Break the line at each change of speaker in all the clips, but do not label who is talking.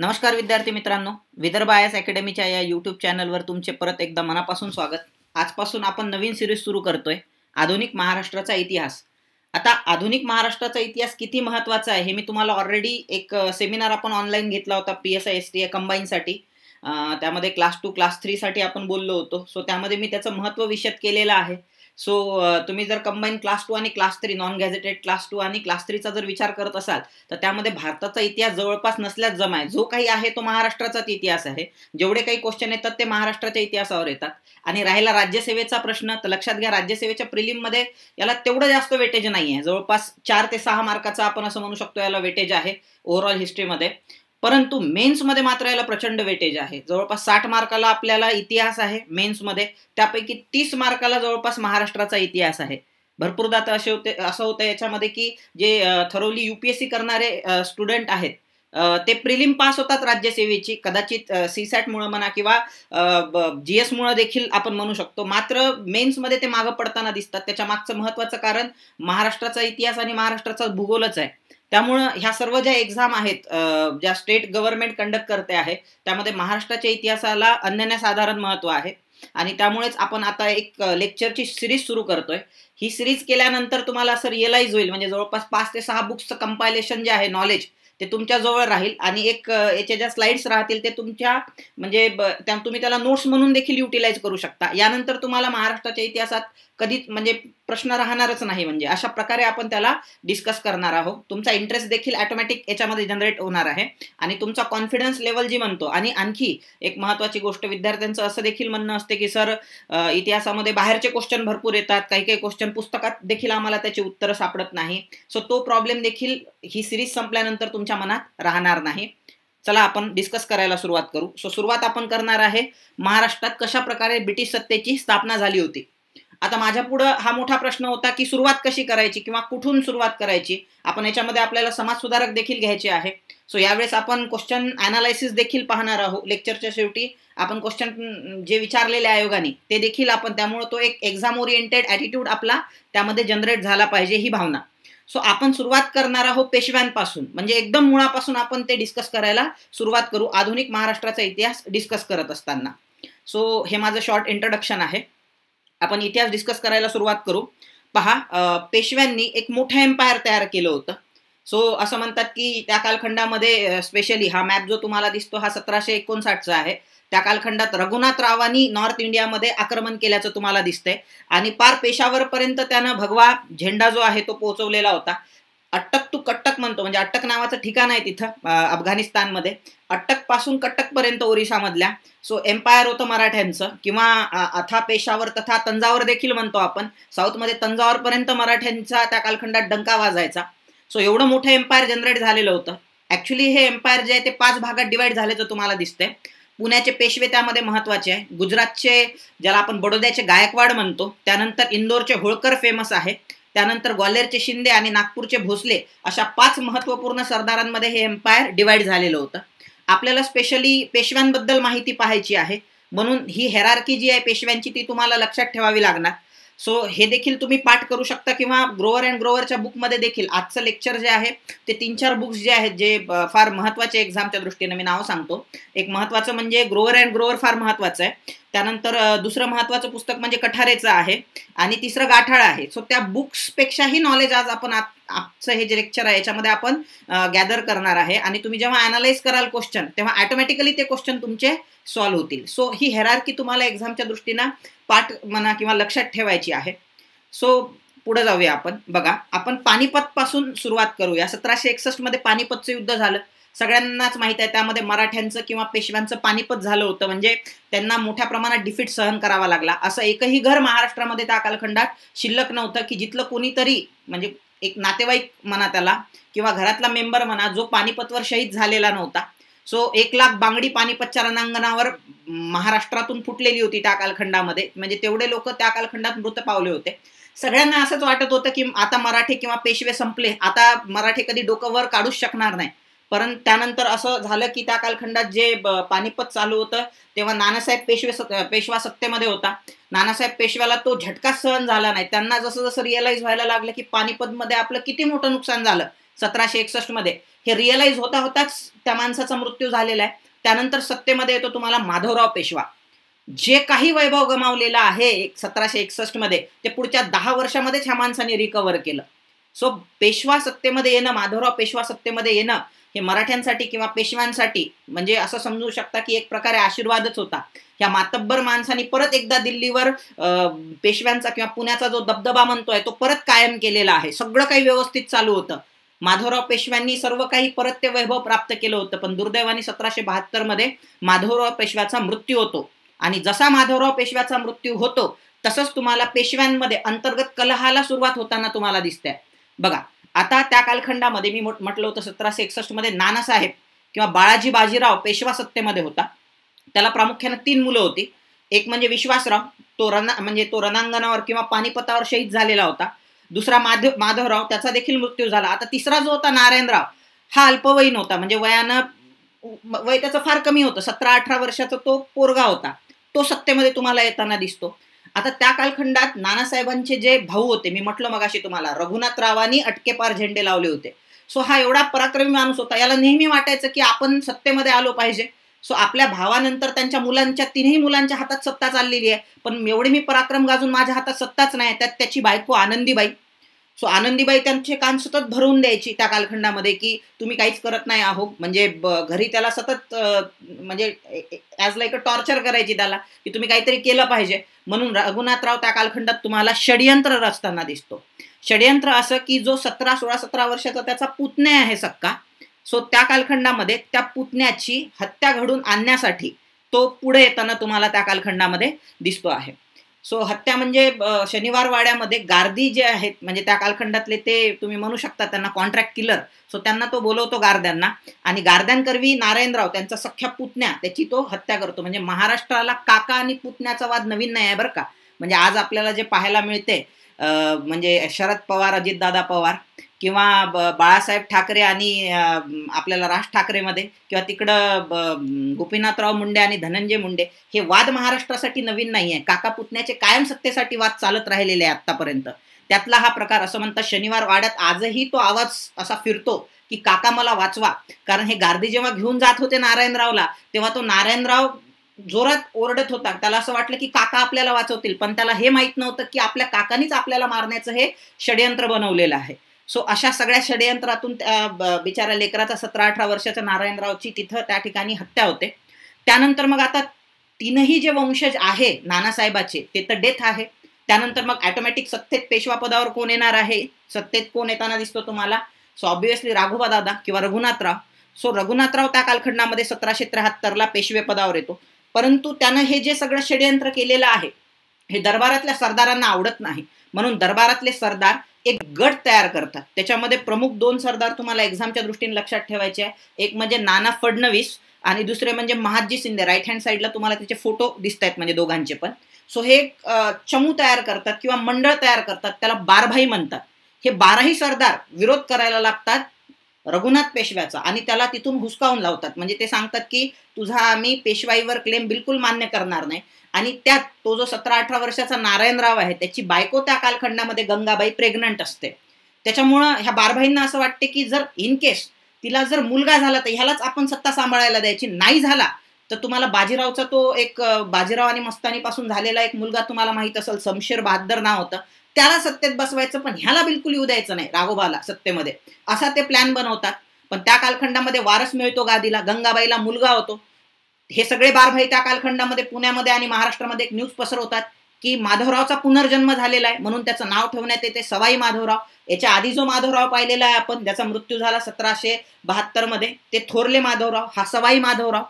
नमस्कार विद्यार्थी मित्रांनो विदर्भ एस अकॅडमीच्या या यूट्यूब चॅनलवर तुमचे परत एकदा मनापासून स्वागत आजपासून आपण नवीन सिरीज सुरू करतोय आधुनिक महाराष्ट्राचा इतिहास आता आधुनिक महाराष्ट्राचा इतिहास किती महत्त्वाचा आहे हे मी तुम्हाला ऑलरेडी एक सेमिनार आपण ऑनलाईन घेतला होता P S I S T या कंबाईनसाठी त्यामध्ये क्लास टू क्लास थ्रीसाठी आपण बोललो होतो सो त्यामध्ये मी त्याचं महत्त्व विषद केलेलं आहे सो तुम्ही जर कंबाईन क्लास टू आणि class three non gazetted class two आणि क्लास थ्रीचा जर विचार करत असाल तर त्यामध्ये भारताचा इतिहास जवळपास नसल्याच जमा आहे जो काही आहे तो महाराष्ट्राचाच इतिहास आहे जेवढे काही क्वेश्चन येतात ते महाराष्ट्राच्या इतिहासावर येतात आणि राहिला राज्यसेवेचा प्रश्न तर लक्षात घ्या राज्यसेवेच्या प्रिलिममध्ये याला तेवढं जास्त वेटेज नाही आहे जवळपास चार ते सहा मार्काचा आपण असं म्हणू शकतो याला वेटेज आहे ओव्हरऑल हिस्ट्रीमध्ये परंतु मेन्स मध्ये मात्र याला प्रचंड वेटेज आहे जवळपास साठ मार्काला आपल्याला इतिहास आहे मेन्स मध्ये त्यापैकी तीस मार्काला जवळपास महाराष्ट्राचा इतिहास आहे भरपूरदा तर असे होते असं होतं याच्यामध्ये की जे थरोली युपीएससी करणारे स्टुडंट आहेत ते प्रिलिम पास होतात राज्यसेवेची कदाचित मुळे म्हणा किंवा जी मुळे देखील आपण म्हणू शकतो मात्र मेन्स मध्ये ते मागं पडताना दिसतात त्याच्या मागचं महत्वाचं कारण महाराष्ट्राचा इतिहास आणि महाराष्ट्राचा भूगोलच आहे त्यामुळं ह्या सर्व ज्या एक्झाम आहेत ज्या स्टेट गव्हर्नमेंट कंडक्ट करते आहे त्यामध्ये महाराष्ट्राच्या इतिहासाला साधारण महत्व आहे आणि त्यामुळेच आपण आता एक लेक्चरची सिरीज सुरू करतोय ही सिरीज केल्यानंतर तुम्हाला असं रिअलाईज होईल म्हणजे जवळपास पाच ते सहा बुक्सचं कंपायलेशन जे आहे नॉलेज ते तुमच्याजवळ राहील आणि एक याच्या ज्या स्लाइड्स राहतील ते तुमच्या म्हणजे तुम्ही त्याला नोट्स म्हणून देखील युटिलाइज करू शकता यानंतर तुम्हाला महाराष्ट्राच्या इतिहासात कधीच म्हणजे प्रश्न राहणारच नाही म्हणजे अशा प्रकारे आपण त्याला डिस्कस करणार आहोत तुमचा इंटरेस्ट देखील ऑटोमॅटिक याच्यामध्ये जनरेट होणार आहे आणि तुमचा कॉन्फिडन्स लेवल जी म्हणतो आणि आणखी एक महत्त्वाची गोष्ट विद्यार्थ्यांचं असं देखील म्हणणं असते की सर इतिहासामध्ये बाहेरचे क्वेश्चन भरपूर येतात काही काही क्वेश्चन पुस्तकात देखील आम्हाला त्याची उत्तरं सापडत नाही सो तो प्रॉब्लेम देखील ही सिरीज संपल्यानंतर तुमच्या मनात राहणार नाही चला आपण डिस्कस करायला सुरुवात करू सो सुरुवात आपण करणार आहे महाराष्ट्रात कशा प्रकारे ब्रिटिश सत्तेची स्थापना झाली होती आता माझ्या पुढं हा मोठा प्रश्न होता की सुरुवात कशी करायची किंवा कुठून सुरुवात करायची आपण याच्यामध्ये आपल्याला समाजसुधारक देखील घ्यायचे आहे सो यावेळेस आपण क्वेश्चन अनालायसिस देखील पाहणार आहोत लेक्चरच्या शेवटी आपण क्वेश्चन जे विचारलेले आयोगाने ते देखील आपण त्यामुळे तो एक एक्झाम ओरिएंटेड ॲटिट्यूड आपला त्यामध्ये जनरेट झाला पाहिजे ही भावना सो आपण सुरुवात करणार आहोत पेशव्यांपासून म्हणजे एकदम मुळापासून आपण ते डिस्कस करायला सुरुवात करू आधुनिक महाराष्ट्राचा इतिहास डिस्कस करत असताना सो हे माझं शॉर्ट इंट्रोडक्शन आहे आपण इतिहास डिस्कस करायला सुरुवात करू पहा पेशव्यांनी एक मोठं एम्पायर तयार केलं होतं सो असं म्हणतात की त्या कालखंडामध्ये स्पेशली हा मॅप जो तुम्हाला दिसतो हा सतराशे एकोणसाठचा आहे त्या कालखंडात रघुनाथ रावांनी नॉर्थ इंडियामध्ये आक्रमण केल्याचं तुम्हाला दिसतंय आणि पार पेशावरपर्यंत त्यानं भगवा झेंडा जो आहे तो पोहोचवलेला होता अटक तू कटक म्हणतो म्हणजे अट्टक नावाचं ठिकाण आहे तिथं अफगाणिस्तानमध्ये अट्टक पासून कटक पर्यंत मधल्या सो एम्पायर होतं मराठ्यांचं किंवा अथा पेशावर तथा तंजावर देखील म्हणतो आपण मध्ये तंजावर पर्यंत मराठ्यांचा त्या कालखंडात डंका वाजायचा सो एवढं मोठं एम्पायर जनरेट झालेलं होतं ऍक्च्युली हे एम्पायर जे आहे ते पाच भागात डिवाइड झाल्याचं तुम्हाला दिसतंय पुण्याचे पेशवे त्यामध्ये महत्वाचे आहे गुजरातचे ज्याला आपण बडोद्याचे गायकवाड म्हणतो त्यानंतर इंदोरचे होळकर फेमस आहे त्यानंतर ग्वाल्हेरचे शिंदे आणि नागपूरचे भोसले अशा पाच महत्वपूर्ण सरदारांमध्ये हे एम्पायर डिवाइड झालेलं होतं आपल्याला स्पेशली पेशव्यांबद्दल माहिती पाहायची आहे म्हणून ही हेरार्की जी आहे पेशव्यांची ती तुम्हाला लक्षात ठेवावी लागणार सो हे देखील तुम्ही पाठ करू शकता किंवा ग्रोवर अँड ग्रोवरच्या बुकमध्ये देखील आजचं लेक्चर जे आहे ते तीन चार बुक्स जे आहेत जे फार महत्त्वाचे एक्झामच्या दृष्टीने मी नाव सांगतो एक महत्वाचं म्हणजे ग्रोवर अँड ग्रोवर फार महत्वाचं आहे त्यानंतर दुसरं महत्वाचं पुस्तक म्हणजे कठारेचं आहे आणि तिसरं गाठाळ आहे सो त्या बुक्सपेक्षाही नॉलेज आज आपण आत आजचं हे जे लेक्चर आहे याच्यामध्ये आपण गॅदर करणार आहे आणि तुम्ही जेव्हा अनालाइज कराल क्वेश्चन तेव्हा ऑटोमॅटिकली ते क्वेश्चन तुमचे सॉल्व्ह होतील सो ही हेरारकी तुम्हाला एक्झामच्या दृष्टीनं पाठ म्हणा किंवा लक्षात ठेवायची आहे सो पुढे जाऊया आपण बघा आपण पासून सुरुवात करूया सतराशे मध्ये पानिपतचं युद्ध झालं सगळ्यांनाच माहीत आहे त्यामध्ये मराठ्यांचं किंवा पेशव्यांचं पानिपत झालं होतं म्हणजे त्यांना मोठ्या प्रमाणात डिफीट सहन करावा लागला असं एकही घर महाराष्ट्रामध्ये त्या कालखंडात शिल्लक नव्हतं की जिथलं कोणीतरी म्हणजे एक नातेवाईक म्हणा त्याला किंवा घरातला मेंबर म्हणा जो पानिपतवर शहीद झालेला नव्हता सो एक लाख बांगडी पानिपतच्या रणांगणावर महाराष्ट्रातून फुटलेली होती त्या कालखंडामध्ये म्हणजे तेवढे लोक त्या कालखंडात मृत पावले होते सगळ्यांना असंच वाटत होतं की आता मराठे किंवा पेशवे संपले आता मराठे कधी डोकं वर काढूच शकणार नाही परंतु त्यानंतर असं झालं की त्या कालखंडात जे पानिपत चालू होतं तेव्हा नानासाहेब पेशवे पेशवा सत्तेमध्ये होता नानासाहेब पेशव्याला तो झटका सहन झाला नाही त्यांना जसं जसं रिअलाईज व्हायला लागलं की पानिपतमध्ये आपलं किती मोठं नुकसान झालं सतराशे मध्ये हे रिअलाईज होता होताच त्या माणसाचा मृत्यू झालेला आहे त्यानंतर सत्तेमध्ये येतो तुम्हाला माधवराव पेशवा जे काही वैभव गमावलेलं आहे सतराशे मध्ये ते पुढच्या दहा वर्षामध्येच ह्या माणसाने रिकवर केलं सो पेशवा सत्तेमध्ये येणं माधवराव पेशवा सत्तेमध्ये येणं हे मराठ्यांसाठी किंवा पेशव्यांसाठी म्हणजे असं समजू शकता की एक प्रकारे आशीर्वादच होता ह्या मातब्बर माणसांनी परत एकदा दिल्लीवर पेशव्यांचा किंवा पुण्याचा जो दबदबा म्हणतोय तो परत कायम केलेला आहे सगळं काही व्यवस्थित चालू होतं माधवराव पेशव्यांनी सर्व काही परत ते वैभव प्राप्त केलं होतं पण दुर्दैवाने सतराशे बहात्तरमध्ये माधवराव पेशव्याचा मृत्यू होतो आणि जसा माधवराव पेशव्याचा मृत्यू होतो तसंच तुम्हाला पेशव्यांमध्ये अंतर्गत कलहाला सुरुवात होताना तुम्हाला दिसते बघा आता त्या कालखंडामध्ये मी म्हटलं होतं सतराशे एकसष्ट मध्ये नानासाहेब किंवा बाळाजी बाजीराव पेशवा सत्तेमध्ये होता त्याला प्रामुख्यानं तीन मुलं होती एक म्हणजे विश्वासराव तो रना म्हणजे तो रणांगणावर किंवा पानिपतावर शहीद झालेला होता दुसरा माधव माधवराव त्याचा देखील मृत्यू झाला आता तिसरा जो होता नारायणराव हा अल्पवयीन होता म्हणजे वयानं वय त्याचं फार कमी होतं सतरा अठरा वर्षाचा तो पोरगा होता तो सत्तेमध्ये तुम्हाला येताना दिसतो आता त्या कालखंडात नानासाहेबांचे जे भाऊ होते मी म्हटलं मग अशी तुम्हाला रघुनाथरावांनी अटकेपार झेंडे लावले होते सो हा एवढा पराक्रमी माणूस होता याला नेहमी वाटायचं की आपण सत्तेमध्ये आलो पाहिजे सो आपल्या भावानंतर त्यांच्या मुलांच्या तिन्ही मुलांच्या हातात सत्ता चाललेली आहे पण एवढी मी पराक्रम गाजून माझ्या हातात सत्ताच नाही त्यात त्याची बायको आनंदीबाई सो आनंदीबाई त्यांचे कान सतत भरून द्यायची त्या कालखंडामध्ये की तुम्ही काहीच करत नाही आहो म्हणजे घरी त्याला सतत म्हणजे ॲज लाईक अ टॉर्चर करायची त्याला की तुम्ही काहीतरी केलं पाहिजे म्हणून रघुनाथराव त्या कालखंडात तुम्हाला षडयंत्र रचताना दिसतो षडयंत्र असं की जो सतरा सोळा सतरा वर्षाचा त्याचा पुतण्या आहे सक्का सो त्या कालखंडामध्ये त्या पुतण्याची हत्या घडून आणण्यासाठी तो पुढे येताना तुम्हाला त्या कालखंडामध्ये दिसतो आहे सो हत्या म्हणजे शनिवार वाड्यामध्ये गार्दी जे आहेत म्हणजे त्या कालखंडातले ते तुम्ही म्हणू शकता त्यांना कॉन्ट्रॅक्ट किलर सो त्यांना तो बोलवतो गार्द्यांना आणि गार्द्यांकरवी नारायणराव त्यांचा सख्या पुतण्या त्याची तो हत्या करतो म्हणजे महाराष्ट्राला काका आणि पुतण्याचा वाद नवीन नाही आहे बरं का म्हणजे आज आपल्याला जे पाहायला मिळते म्हणजे शरद पवार अजितदादा पवार किंवा बाळासाहेब ठाकरे आणि आपल्याला राज ठाकरेमध्ये किंवा तिकडं गोपीनाथराव मुंडे आणि धनंजय मुंडे हे वाद महाराष्ट्रासाठी नवीन नाही आहे काका पुतण्याचे कायम सत्तेसाठी वाद चालत राहिलेले आहे आत्तापर्यंत त्यातला हा प्रकार असं म्हणतात शनिवार वाड्यात आजही तो आवाज असा फिरतो की काका मला वाचवा कारण हे गार्दी जेव्हा घेऊन जात होते नारायणरावला तेव्हा तो नारायणराव जोरात ओरडत होता त्याला असं वाटलं की काका आपल्याला वाचवतील पण त्याला हे माहीत नव्हतं की आपल्या काकानीच आपल्याला मारण्याचं हे षडयंत्र बनवलेलं आहे सो अशा सगळ्या षडयंत्रातून त्या बिचारा लेकराचा सतरा अठरा वर्षाचा नारायणरावची तिथं त्या ठिकाणी हत्या होते त्यानंतर मग आता तीनही जे वंशज आहे नानासाहेबाचे ते तर डेथ आहे त्यानंतर मग ॲटोमॅटिक सत्तेत पेशवा पदावर कोण येणार आहे सत्तेत कोण येताना दिसतो तुम्हाला सो ऑब्विसली राघोबा दादा किंवा रघुनाथराव सो रघुनाथराव त्या कालखंडामध्ये सतराशे त्र्याहत्तरला पेशवे पदावर येतो परंतु त्यानं हे जे सगळं षडयंत्र केलेलं आहे हे दरबारातल्या सरदारांना आवडत नाही म्हणून दरबारातले सरदार एक गट तयार करतात त्याच्यामध्ये प्रमुख दोन सरदार तुम्हाला एक्झामच्या दृष्टीने लक्षात ठेवायचे आहे एक म्हणजे नाना फडणवीस आणि दुसरे म्हणजे महाजी शिंदे राईट हँड साईडला तुम्हाला त्याचे फोटो दिसत आहेत म्हणजे दोघांचे पण सो हे चमू तयार करतात किंवा मंडळ तयार करतात त्याला बारभाई म्हणतात हे बाराही सरदार विरोध करायला लागतात रघुनाथ पेशव्याचा आणि त्याला तिथून हुसकावून लावतात म्हणजे ते सांगतात की तुझा आम्ही पेशवाईवर क्लेम बिलकुल मान्य करणार नाही आणि त्यात तो जो सतरा अठरा वर्षाचा नारायणराव आहे त्याची बायको त्या कालखंडामध्ये गंगाबाई प्रेग्नंट असते त्याच्यामुळं ह्या बारभाईंना असं वाटते की जर इन केस तिला जर मुलगा झाला तर ह्यालाच आपण सत्ता सांभाळायला द्यायची नाही झाला तर तुम्हाला बाजीरावचा तो एक बाजीराव आणि मस्तानीपासून झालेला एक मुलगा तुम्हाला माहीत असेल समशेर बहादर नाव होतं त्याला सत्तेत बसवायचं पण ह्याला बिलकुल येऊ द्यायचं नाही राघोबाला सत्तेमध्ये असा ते प्लॅन बनवतात पण त्या कालखंडामध्ये वारस मिळतो गादीला गंगाबाईला मुलगा होतो हे सगळे बारभाई त्या कालखंडामध्ये पुण्यामध्ये आणि महाराष्ट्रामध्ये एक न्यूज पसरवतात की माधवरावचा पुनर्जन्म झालेला आहे म्हणून त्याचं नाव ठेवण्यात येते सवाई माधवराव याच्या आधी जो माधवराव पाहिलेला आहे आपण ज्याचा मृत्यू झाला सतराशे मध्ये ते थोरले माधवराव हा सवाई माधवराव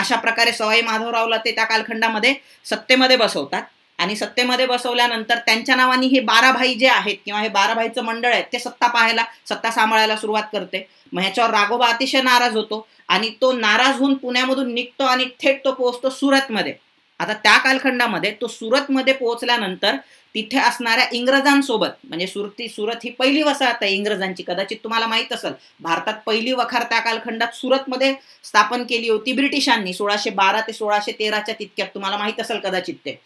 अशा प्रकारे सवाई माधवरावला ते त्या कालखंडामध्ये सत्तेमध्ये बसवतात आणि सत्तेमध्ये बसवल्यानंतर त्यांच्या नावाने हे बारा भाई जे आहेत किंवा हे बारा भाईचं मंडळ आहे ते सत्ता पाहायला सत्ता सांभाळायला सुरुवात करते मग ह्याच्यावर राघोबा अतिशय नाराज होतो आणि तो नाराज होऊन पुण्यामधून निघतो आणि थेट तो पोहोचतो सुरतमध्ये आता त्या कालखंडामध्ये तो सुरतमध्ये पोहोचल्यानंतर तिथे असणाऱ्या इंग्रजांसोबत म्हणजे सुरती सुरत ही पहिली वसाहत आहे इंग्रजांची कदाचित तुम्हाला माहीत असेल भारतात पहिली वखार त्या कालखंडात सुरतमध्ये स्थापन केली होती ब्रिटिशांनी सोळाशे बारा ते सोळाशे तेराच्या तितक्यात तुम्हाला माहीत असेल कदाचित ते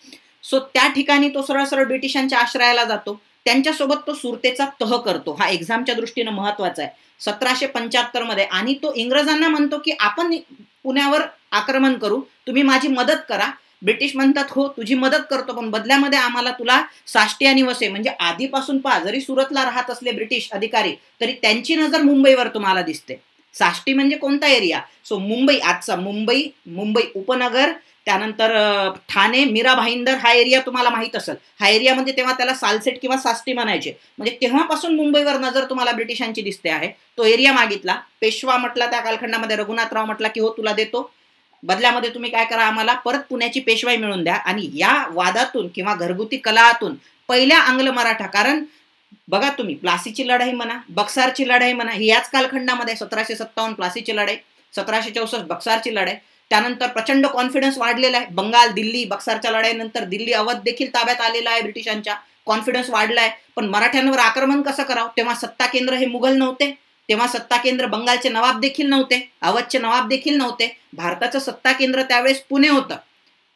सो त्या ठिकाणी तो सरळ सरळ ब्रिटिशांच्या आश्रयाला जातो त्यांच्यासोबत तो सुरतेचा तह करतो हा एक्झामच्या दृष्टीनं महत्वाचा आहे सतराशे मध्ये आणि तो इंग्रजांना म्हणतो की आपण पुण्यावर आक्रमण करू तुम्ही माझी मदत करा ब्रिटिश म्हणतात हो तुझी मदत करतो पण बदल्यामध्ये आम्हाला तुला साष्टी आणि वसे म्हणजे आधीपासून पहा जरी सुरतला राहत असले ब्रिटिश अधिकारी तरी त्यांची नजर मुंबईवर तुम्हाला दिसते साष्टी म्हणजे कोणता एरिया सो मुंबई आजचा मुंबई मुंबई उपनगर त्यानंतर ठाणे मीरा भाईंदर हा एरिया तुम्हाला माहीत असेल हा एरिया म्हणजे तेव्हा त्याला सालसेट किंवा सास्टी म्हणायचे म्हणजे तेव्हापासून मुंबईवर नजर तुम्हाला ब्रिटिशांची दिसते आहे तो एरिया मागितला पेशवा म्हटला त्या कालखंडामध्ये रघुनाथराव म्हटला की हो तुला देतो बदल्यामध्ये तुम्ही काय करा आम्हाला परत पुण्याची पेशवाई मिळून द्या आणि या वादातून किंवा घरगुती कलातून पहिल्या आंग्ल मराठा कारण बघा तुम्ही प्लासीची लढाई म्हणा बक्सारची लढाई म्हणा ही याच कालखंडामध्ये सतराशे सत्तावन्न प्लासीची लढाई सतराशे चौसष्ट बक्सारची लढाई त्यानंतर प्रचंड कॉन्फिडन्स वाढलेला आहे बंगाल दिल्ली बक्सारच्या लढाईनंतर दिल्ली अवध देखील ताब्यात आलेला आहे ब्रिटिशांच्या कॉन्फिडन्स वाढलाय पण मराठ्यांवर आक्रमण कसं करावं तेव्हा सत्ता केंद्र हे मुघल नव्हते तेव्हा सत्ता केंद्र बंगालचे नवाब देखील नव्हते अवधचे नवाब देखील नव्हते भारताचं सत्ता केंद्र त्यावेळेस पुणे होतं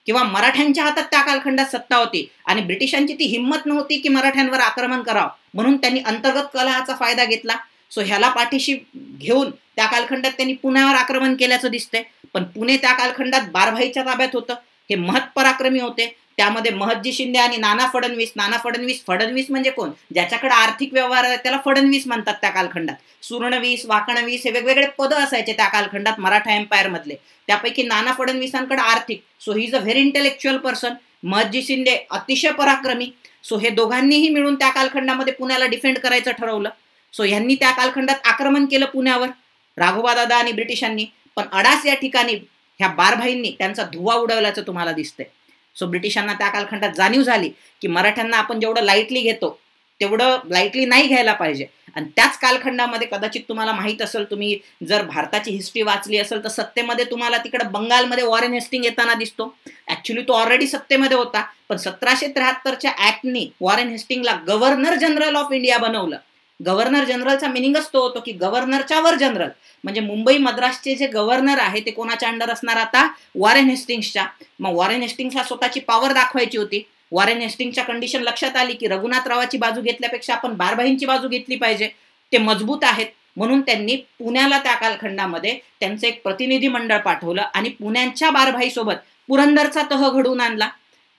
किंवा मराठ्यांच्या हातात त्या कालखंडात सत्ता होती आणि ब्रिटिशांची ती हिंमत नव्हती की मराठ्यांवर आक्रमण करावं म्हणून त्यांनी अंतर्गत कलहाचा फायदा घेतला सो ह्याला पाठीशी घेऊन त्या कालखंडात त्यांनी पुण्यावर आक्रमण केल्याचं दिसतंय पण पुणे त्या कालखंडात बारभाईच्या ताब्यात होतं हे महत्पराक्रमी होते त्यामध्ये महजी शिंदे आणि नाना फडणवीस नाना फडणवीस फडणवीस म्हणजे कोण ज्याच्याकडे आर्थिक व्यवहार आहे त्याला फडणवीस म्हणतात त्या कालखंडात सुरणवीस वाकणवीस हे वेगवेगळे पद असायचे त्या कालखंडात मराठा एम्पायर मधले त्यापैकी नाना फडणवीसांकडे आर्थिक so he is a very intellectual person Mahadji Shinde अतिशय पराक्रमी सो हे दोघांनीही मिळून त्या कालखंडामध्ये पुण्याला डिफेंड करायचं ठरवलं सो ह्यांनी त्या कालखंडात आक्रमण केलं पुण्यावर राघोबादादा आणि ब्रिटिशांनी पण अडास या ठिकाणी ह्या बारभाईंनी त्यांचा धुवा उडवल्याचं तुम्हाला दिसतंय सो ब्रिटिशांना त्या कालखंडात जाणीव झाली की मराठ्यांना आपण जेवढं लाईटली घेतो तेवढं लाईटली नाही घ्यायला पाहिजे आणि त्याच कालखंडामध्ये कदाचित तुम्हाला माहीत असेल तुम्ही जर भारताची हिस्ट्री वाचली असेल तर सत्तेमध्ये तुम्हाला तिकडे बंगालमध्ये वॉरेन हेस्टिंग येताना दिसतो ऍक्च्युली तो ऑलरेडी सत्तेमध्ये होता पण सतराशे त्र्याहत्तरच्या ऍक्टनी वॉरेन हेस्टिंगला गव्हर्नर जनरल ऑफ इंडिया बनवलं गव्हर्नर जनरलचा मिनिंग तो होतो की गव्हर्नरच्या वर जनरल म्हणजे मुंबई मद्रासचे जे गव्हर्नर आहे ते कोणाच्या अंडर असणार आता वॉरेन हेस्टिंग्सच्या मग वॉरेन हेस्टिंग्सला स्वतःची पॉवर दाखवायची होती वॉरेन हेस्टिंगच्या कंडिशन लक्षात आली की रघुनाथरावाची बाजू घेतल्यापेक्षा आपण बारबाईंची बाजू घेतली पाहिजे ते मजबूत आहेत म्हणून त्यांनी पुण्याला त्या कालखंडामध्ये त्यांचं एक प्रतिनिधी मंडळ पाठवलं आणि पुण्याच्या बारभाईसोबत पुरंदरचा तह घडवून आणला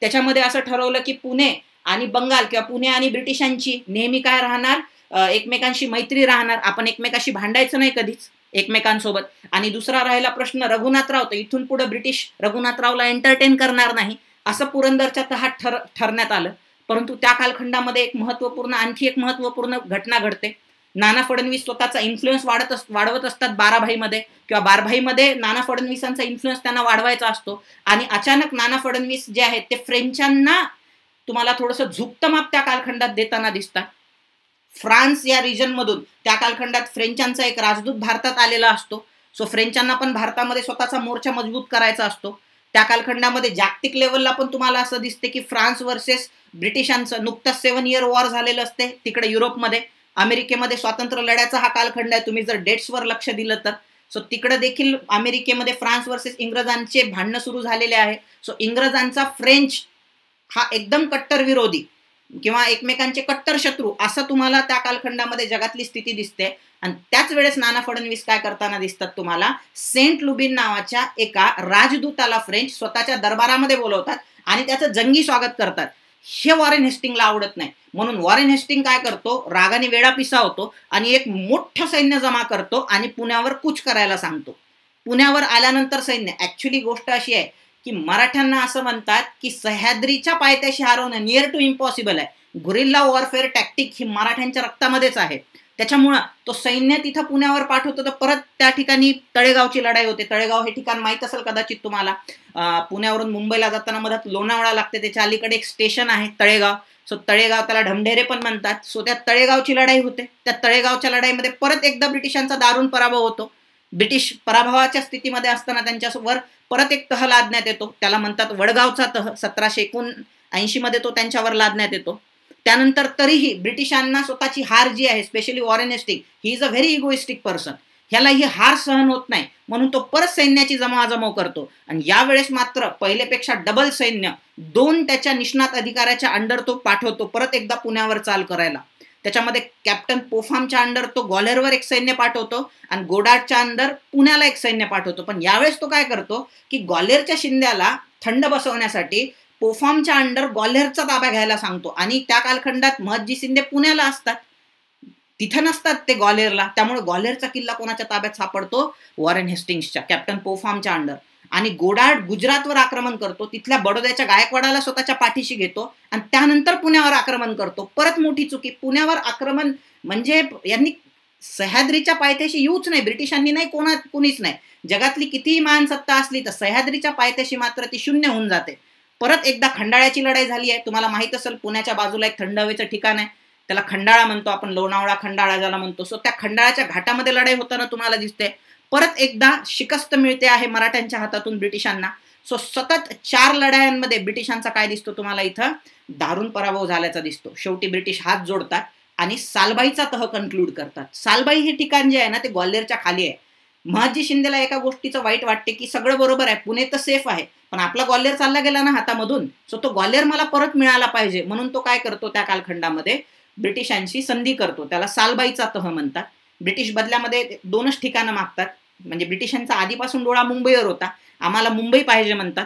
त्याच्यामध्ये असं ठरवलं की पुणे आणि बंगाल किंवा पुणे आणि ब्रिटिशांची नेहमी काय राहणार एकमेकांशी मैत्री राहणार आपण एकमेकाशी भांडायचं नाही कधीच एकमेकांसोबत आणि दुसरा राहिला प्रश्न रघुनाथराव तर इथून पुढे ब्रिटिश रघुनाथरावला एंटरटेन करणार नाही असं पुरंदरच्या तहात ठर ठरण्यात आलं परंतु त्या कालखंडामध्ये एक महत्त्वपूर्ण आणखी एक महत्त्वपूर्ण घटना घडते नाना फडणवीस स्वतःचा इन्फ्लुएन्स वाढत अस वाढवत असतात बाराभाईमध्ये किंवा बारभाईमध्ये नाना फडणवीसांचा इन्फ्लुएन्स त्यांना वाढवायचा असतो आणि अचानक नाना फडणवीस जे आहेत ते फ्रेंचांना तुम्हाला थोडंसं झुकतं माप त्या कालखंडात देताना दिसतात फ्रान्स या रिजनमधून त्या कालखंडात फ्रेंचांचा एक राजदूत भारतात आलेला असतो सो फ्रेंचांना पण भारतामध्ये स्वतःचा मोर्चा मजबूत करायचा असतो त्या कालखंडामध्ये जागतिक लेवलला पण तुम्हाला असं दिसते की फ्रान्स वर्सेस ब्रिटिशांचं नुकतंच सेवन इयर वॉर झालेलं असते तिकडे युरोपमध्ये अमेरिकेमध्ये स्वातंत्र्य लढ्याचा हा कालखंड आहे तुम्ही जर डेट्सवर लक्ष दिलं तर सो तिकडे देखील अमेरिकेमध्ये फ्रान्स वर्सेस इंग्रजांचे भांडणं सुरू झालेले आहे सो इंग्रजांचा फ्रेंच हा एकदम कट्टर विरोधी किंवा एकमेकांचे कट्टर शत्रू असं तुम्हाला त्या कालखंडामध्ये जगातली स्थिती दिसते आणि त्याच वेळेस नाना फडणवीस काय करताना दिसतात तुम्हाला सेंट लुबिन नावाच्या एका राजदूताला फ्रेंच स्वतःच्या दरबारामध्ये बोलवतात आणि त्याचं जंगी स्वागत करतात हे वॉरेन हेस्टिंगला आवडत नाही म्हणून वॉरेन हेस्टिंग काय करतो रागाने वेळा पिसावतो होतो आणि एक मोठं सैन्य जमा करतो आणि पुण्यावर कूच करायला सांगतो पुण्यावर आल्यानंतर सैन्य ऍक्च्युली गोष्ट अशी आहे की मराठ्यांना असं म्हणतात की सह्याद्रीच्या पायथ्याशी हरवणं नियर टू इम्पॉसिबल आहे गुरिल्ला वॉरफेअर टॅक्टिक ही मराठ्यांच्या रक्तामध्येच आहे त्याच्यामुळं तो सैन्य तिथं पुण्यावर पाठवतो तर परत त्या ठिकाणी तळेगावची लढाई होते तळेगाव हे ठिकाण माहीत असेल कदाचित तुम्हाला पुण्यावरून मुंबईला जाताना मधात लोणावळा लागते त्याच्या अलीकडे एक स्टेशन आहे तळेगाव सो तळेगाव त्याला ढमढेरे पण म्हणतात सो त्या तळेगावची लढाई होते त्या तळेगावच्या लढाईमध्ये परत एकदा ब्रिटिशांचा दारुण पराभव होतो ब्रिटिश पराभवाच्या स्थितीमध्ये असताना त्यांच्यासोबत परत एक तह लादण्यात येतो त्याला म्हणतात वडगावचा तह सतराशे एकोण मध्ये तो त्यांच्यावर लादण्यात येतो त्यानंतर तरीही ब्रिटिशांना स्वतःची हार जी आहे specially Warren he is a very egoistic person ह्याला ही हार सहन होत नाही म्हणून तो परत सैन्याची जमाजमाव करतो आणि यावेळेस मात्र पहिलेपेक्षा डबल सैन्य दोन त्याच्या निष्णात अधिकाऱ्याच्या अंडर तो पाठवतो परत एकदा पुण्यावर चाल करायला त्याच्यामध्ये कॅप्टन पोफामच्या अंडर तो ग्वालेरवर एक सैन्य पाठवतो आणि गोडाटच्या अंडर पुण्याला एक सैन्य पाठवतो पण यावेळेस तो काय करतो की ग्वालेरच्या शिंद्याला थंड बसवण्यासाठी पोफामच्या अंडर ग्वाल्हेरचा ताबा घ्यायला सांगतो आणि त्या कालखंडात महजी शिंदे पुण्याला असतात तिथं नसतात ते ग्वालेरला त्यामुळे ग्वालेरचा किल्ला कोणाच्या ताब्यात सापडतो वॉरेन हेस्टिंग्सच्या कॅप्टन पोफामच्या अंडर आणि गोडाड गुजरातवर आक्रमण करतो तिथल्या बडोद्याच्या गायकवाडाला स्वतःच्या पाठीशी घेतो आणि त्यानंतर पुण्यावर आक्रमण करतो परत मोठी चुकी पुण्यावर आक्रमण म्हणजे यांनी सह्याद्रीच्या पायथ्याशी येऊच नाही ब्रिटिशांनी नाही कोणा कुणीच नाही जगातली कितीही महान सत्ता असली तर सह्याद्रीच्या पायथ्याशी मात्र ती शून्य होऊन जाते परत एकदा खंडाळ्याची लढाई झाली आहे तुम्हाला माहित असेल पुण्याच्या बाजूला एक थंड हवेचं ठिकाण आहे त्याला खंडाळा म्हणतो आपण लोणावळा खंडाळा ज्याला म्हणतो सो त्या खंडाळाच्या घाटामध्ये लढाई होताना तुम्हाला दिसते परत एकदा शिकस्त मिळते आहे मराठ्यांच्या हातातून ब्रिटिशांना सो सतत चार लढायांमध्ये ब्रिटिशांचा काय दिसतो तुम्हाला इथं दारुण पराभव झाल्याचा दिसतो शेवटी ब्रिटिश हात जोडतात आणि सालबाईचा तह कन्क्लूड करतात सालबाई हे ठिकाण जे आहे ना ते ग्वाल्हेरच्या खाली आहे महाजी शिंदेला एका गोष्टीचं वाईट वाटते की सगळं बरोबर आहे पुणे तर सेफ आहे पण आपला ग्वाल्हेर चालला गेला ना हातामधून सो तो ग्वाल्हेर मला परत मिळाला पाहिजे म्हणून तो काय करतो त्या कालखंडामध्ये ब्रिटिशांशी संधी करतो त्याला सालबाईचा तह म्हणतात ब्रिटिश बदल्यामध्ये दोनच ठिकाणं मागतात म्हणजे ब्रिटिशांचा आधीपासून डोळा मुंबईवर होता आम्हाला मुंबई पाहिजे म्हणतात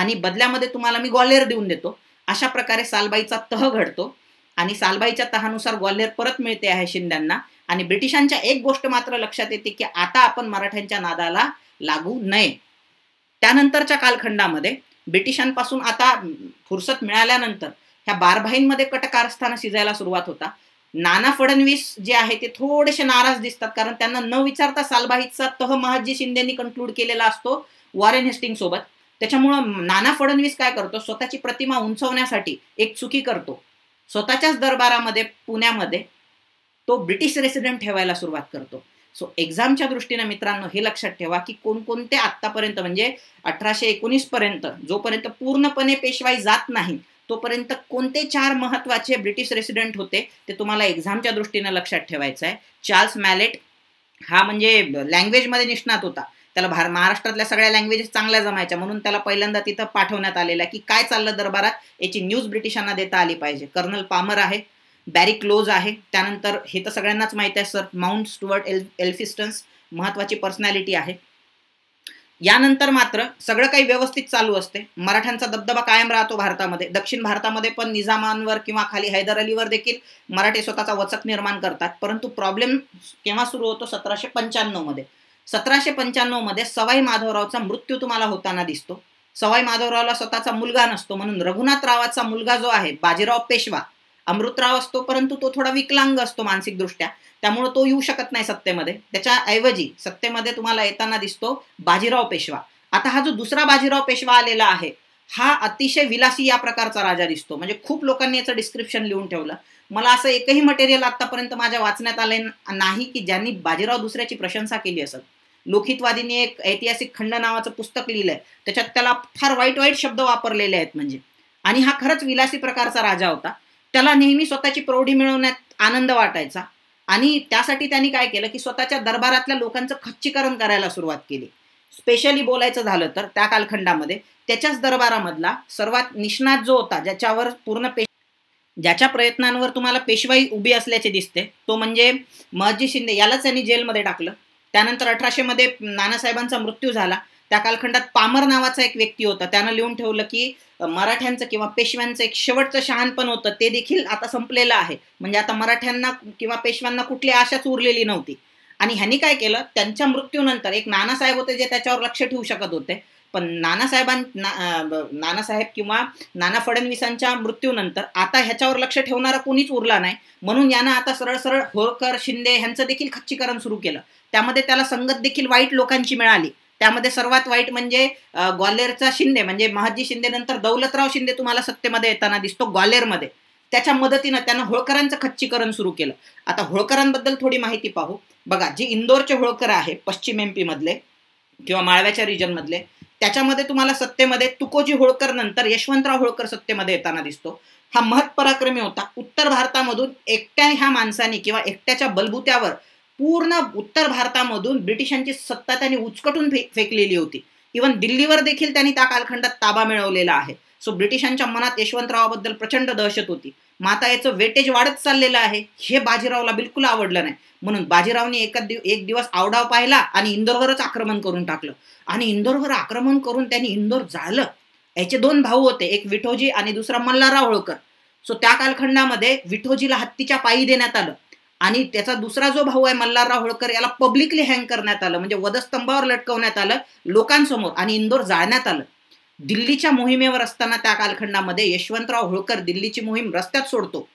आणि बदल्यामध्ये तुम्हाला मी ग्वाल्हेर देऊन देतो अशा प्रकारे सालबाईचा तह घडतो आणि सालबाईच्या तहानुसार ग्वाल्हेर परत मिळते आहे शिंद्यांना आणि ब्रिटिशांच्या एक गोष्ट मात्र लक्षात येते की आता आपण मराठ्यांच्या नादाला लागू नये त्यानंतरच्या कालखंडामध्ये ब्रिटिशांपासून आता फुर्सत मिळाल्यानंतर ह्या बारभाईंमध्ये कटकारस्थानं शिजायला सुरुवात होता नाना फडणवीस जे आहे ते थोडेसे नाराज दिसतात कारण त्यांना न विचारता सालबाईचा तह महाजी शिंदेनी कन्क्लूड केलेला असतो वॉरेन हेस्टिंग सोबत त्याच्यामुळं नाना फडणवीस काय करतो स्वतःची प्रतिमा उंचवण्यासाठी एक चुकी करतो स्वतःच्याच दरबारामध्ये पुण्यामध्ये तो ब्रिटिश रेसिडेंट ठेवायला सुरुवात करतो सो एक्झामच्या दृष्टीने मित्रांनो हे लक्षात ठेवा की कोणकोणते आत्तापर्यंत म्हणजे अठराशे एकोणीस पर्यंत जोपर्यंत पूर्णपणे पेशवाई जात नाही तोपर्यंत कोणते चार महत्वाचे ब्रिटिश रेसिडेंट होते ते तुम्हाला एक्झामच्या दृष्टीनं लक्षात ठेवायचं आहे चार्ल्स मॅलेट हा म्हणजे लँग्वेजमध्ये निष्णात होता त्याला भार महाराष्ट्रातल्या सगळ्या लँग्वेजेस चांगल्या जमायच्या म्हणून त्याला पहिल्यांदा तिथं पाठवण्यात आहे की काय चाललं दरबारात याची न्यूज ब्रिटिशांना देता आली पाहिजे कर्नल पामर आहे बॅरी क्लोज आहे त्यानंतर हे तर सगळ्यांनाच माहीत आहे सर माउंट स्टुअर्ट एल एल्फिस्टन्स महत्त्वाची पर्सनॅलिटी आहे यानंतर मात्र सगळं काही व्यवस्थित चालू असते मराठ्यांचा दबदबा कायम राहतो भारतामध्ये दक्षिण भारतामध्ये पण निजामांवर किंवा खाली हैदर अलीवर देखील मराठे स्वतःचा वचक निर्माण करतात परंतु प्रॉब्लेम केव्हा सुरू होतो सतराशे पंच्याण्णवमध्ये सतराशे पंच्याण्णवमध्ये सवाई माधवरावचा मृत्यू तुम्हाला होताना दिसतो सवाई माधवरावला स्वतःचा मुलगा नसतो म्हणून रघुनाथरावाचा मुलगा जो आहे बाजीराव पेशवा अमृतराव असतो परंतु तो थोडा विकलांग असतो मानसिकदृष्ट्या त्यामुळं तो येऊ शकत नाही सत्तेमध्ये त्याच्याऐवजी सत्तेमध्ये तुम्हाला येताना दिसतो बाजीराव पेशवा आता हा जो दुसरा बाजीराव पेशवा आलेला आहे हा अतिशय विलासी या प्रकारचा राजा दिसतो म्हणजे खूप लोकांनी याचं डिस्क्रिप्शन लिहून ठेवलं मला असं एकही मटेरियल आतापर्यंत माझ्या वाचण्यात आले नाही की ज्यांनी बाजीराव दुसऱ्याची प्रशंसा केली असत लोकितवादीने एक ऐतिहासिक खंड नावाचं पुस्तक लिहिलंय त्याच्यात त्याला फार वाईट वाईट शब्द वापरलेले आहेत म्हणजे आणि हा खरंच विलासी प्रकारचा राजा होता त्याला नेहमी स्वतःची प्रौढी मिळवण्यात आनंद वाटायचा आणि त्यासाठी त्यांनी काय केलं की स्वतःच्या दरबारातल्या लोकांचं खच्चीकरण करायला सुरुवात केली स्पेशली बोलायचं झालं तर त्या कालखंडामध्ये त्याच्याच दरबारामधला सर्वात निष्णात जो होता ज्याच्यावर पूर्ण पेश ज्याच्या प्रयत्नांवर तुम्हाला पेशवाई उभी असल्याचे दिसते तो म्हणजे महजी शिंदे यालाच त्यांनी जेलमध्ये टाकलं त्यानंतर मध्ये नानासाहेबांचा मृत्यू झाला त्या कालखंडात पामर नावाचा एक व्यक्ती होता त्यानं लिहून ठेवलं की मराठ्यांचं किंवा पेशव्यांचं एक शेवटचं शहाणपण होतं ते देखील आता संपलेलं आहे म्हणजे आता मराठ्यांना किंवा पेशव्यांना कुठली आशाच उरलेली नव्हती आणि ह्यांनी काय केलं त्यांच्या मृत्यूनंतर एक नानासाहेब होते जे त्याच्यावर लक्ष ठेवू शकत होते पण नानासाहेबां नानासाहेब किंवा नाना फडणवीसांच्या मृत्यूनंतर आता ह्याच्यावर लक्ष ठेवणारा कोणीच उरला नाही म्हणून यानं आता सरळ सरळ होळकर शिंदे ह्यांचं देखील खच्चीकरण सुरू केलं त्यामध्ये त्याला संगत देखील वाईट लोकांची मिळाली त्यामध्ये सर्वात वाईट म्हणजे ग्वाल्हेरचा शिंदे म्हणजे महाजी शिंदे नंतर दौलतराव शिंदे तुम्हाला सत्तेमध्ये येताना दिसतो ग्वाल्हेरमध्ये त्याच्या मदतीनं त्यानं होळकरांचं खच्चीकरण सुरू केलं आता होळकरांबद्दल थोडी माहिती पाहू बघा जे इंदोरचे होळकर आहे पश्चिम एम मधले किंवा माळव्याच्या मधले त्याच्यामध्ये तुम्हाला सत्तेमध्ये तुकोजी होळकर नंतर यशवंतराव होळकर सत्तेमध्ये येताना दिसतो हा महत्पराक्रमी होता उत्तर भारतामधून एकट्या ह्या माणसाने किंवा एकट्याच्या बलबुत्यावर पूर्ण उत्तर भारतामधून ब्रिटिशांची सत्ता त्यांनी उचकटून फेकलेली होती इवन दिल्लीवर देखील त्यांनी त्या कालखंडात ताबा मिळवलेला आहे सो ब्रिटिशांच्या मनात यशवंतरावाबद्दल प्रचंड दहशत होती माता याचं वेटेज वाढत चाललेलं आहे हे बाजीरावला बिलकुल आवडलं नाही म्हणून बाजीरावनी एका दिव एक दिवस आवडाव पाहिला आणि इंदोरवरच आक्रमण करून टाकलं आणि इंदोरवर आक्रमण करून त्यांनी इंदोर जाळलं याचे दोन भाऊ होते एक विठोजी आणि दुसरा मल्हारराव होळकर सो त्या कालखंडामध्ये विठोजीला हत्तीच्या पायी देण्यात आलं आणि त्याचा दुसरा जो भाऊ आहे मल्हारराव होळकर याला पब्लिकली हँग करण्यात आलं म्हणजे वधस्तंभावर लटकवण्यात आलं लोकांसमोर आणि इंदोर जाळण्यात आलं दिल्लीच्या मोहिमेवर असताना त्या कालखंडामध्ये यशवंतराव होळकर दिल्लीची मोहीम रस्त्यात सोडतो